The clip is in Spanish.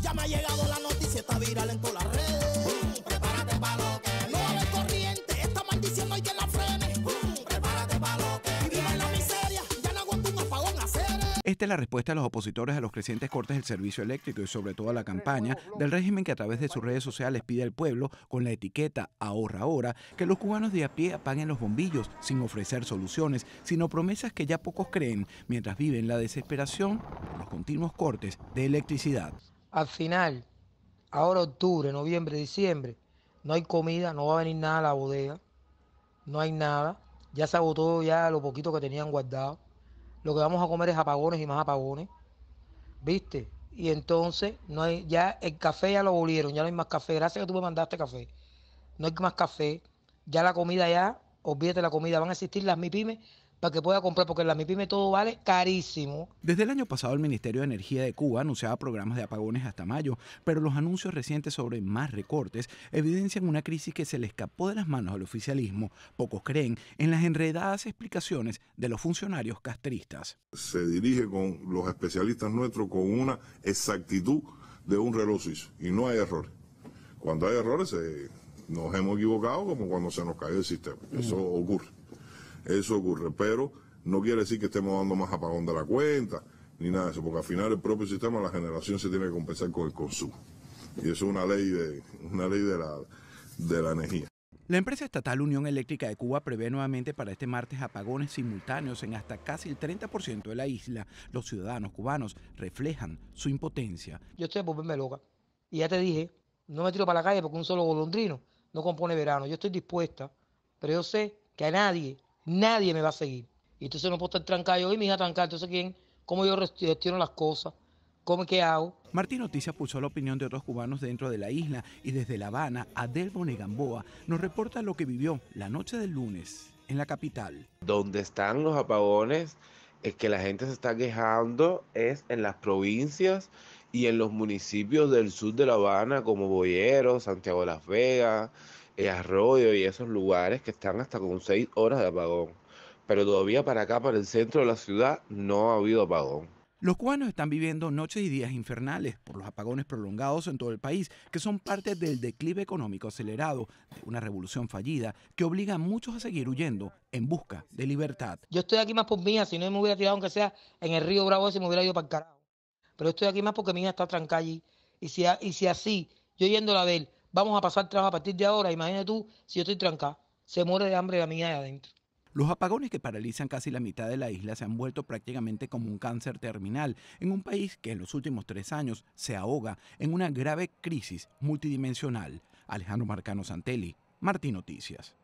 Ya me ha llegado la noticia, está viral en esta la Esta es la respuesta de los opositores a los crecientes cortes del servicio eléctrico y sobre todo a la campaña del régimen que a través de sus redes sociales pide al pueblo, con la etiqueta ahorra ahora, que los cubanos de a pie apaguen los bombillos sin ofrecer soluciones, sino promesas que ya pocos creen mientras viven la desesperación por los continuos cortes de electricidad al final, ahora octubre, noviembre, diciembre, no hay comida, no va a venir nada a la bodega, no hay nada, ya se agotó ya lo poquito que tenían guardado, lo que vamos a comer es apagones y más apagones, ¿viste? Y entonces no hay, ya el café ya lo volvieron, ya no hay más café, gracias que tú me mandaste café, no hay más café, ya la comida ya, olvídate la comida, van a existir las MIPIMES para que pueda comprar, porque la MIPIME todo vale carísimo. Desde el año pasado el Ministerio de Energía de Cuba anunciaba programas de apagones hasta mayo, pero los anuncios recientes sobre más recortes evidencian una crisis que se le escapó de las manos al oficialismo, pocos creen, en las enredadas explicaciones de los funcionarios castristas. Se dirige con los especialistas nuestros con una exactitud de un reloj suizo y no hay errores. Cuando hay errores eh, nos hemos equivocado como cuando se nos cayó el sistema, mm. eso ocurre eso ocurre. Pero no quiere decir que estemos dando más apagón de la cuenta, ni nada de eso, porque al final el propio sistema, la generación se tiene que compensar con el consumo. Y eso es una ley de, una ley de la, energía. La empresa estatal Unión Eléctrica de Cuba prevé nuevamente para este martes apagones simultáneos en hasta casi el 30% de la isla. Los ciudadanos cubanos reflejan su impotencia. Yo estoy por loca. Y ya te dije, no me tiro para la calle porque un solo golondrino no compone verano. Yo estoy dispuesta, pero yo sé que a nadie Nadie me va a seguir. Y entonces no puedo estar trancado. Yo y mi hija trancada. Entonces, ¿quién? ¿Cómo yo gestiono las cosas? ¿Cómo qué hago? Martín Noticias puso la opinión de otros cubanos dentro de la isla y desde La Habana, Adel Negamboa, nos reporta lo que vivió la noche del lunes en la capital. ¿Dónde están los apagones es que la gente se está quejando es en las provincias y en los municipios del sur de La Habana como Boyero, Santiago de las Vegas, eh, Arroyo y esos lugares que están hasta con seis horas de apagón. Pero todavía para acá, para el centro de la ciudad, no ha habido apagón. Los cubanos están viviendo noches y días infernales por los apagones prolongados en todo el país, que son parte del declive económico acelerado de una revolución fallida que obliga a muchos a seguir huyendo en busca de libertad. Yo estoy aquí más por mía, si no me hubiera tirado aunque sea en el río Bravo, si me hubiera ido para el carajo. Pero estoy aquí más porque mi hija está trancada allí. Y si, así, yo yéndola a ver, vamos a pasar trabajo a partir de ahora, imagínate tú, si yo estoy trancada, se muere de hambre la mía de adentro. Los apagones que paralizan casi la mitad de la isla se han vuelto prácticamente como un cáncer terminal en un país que en los últimos tres años se ahoga en una grave crisis multidimensional. Alejandro Marcano Santelli, Martín Noticias.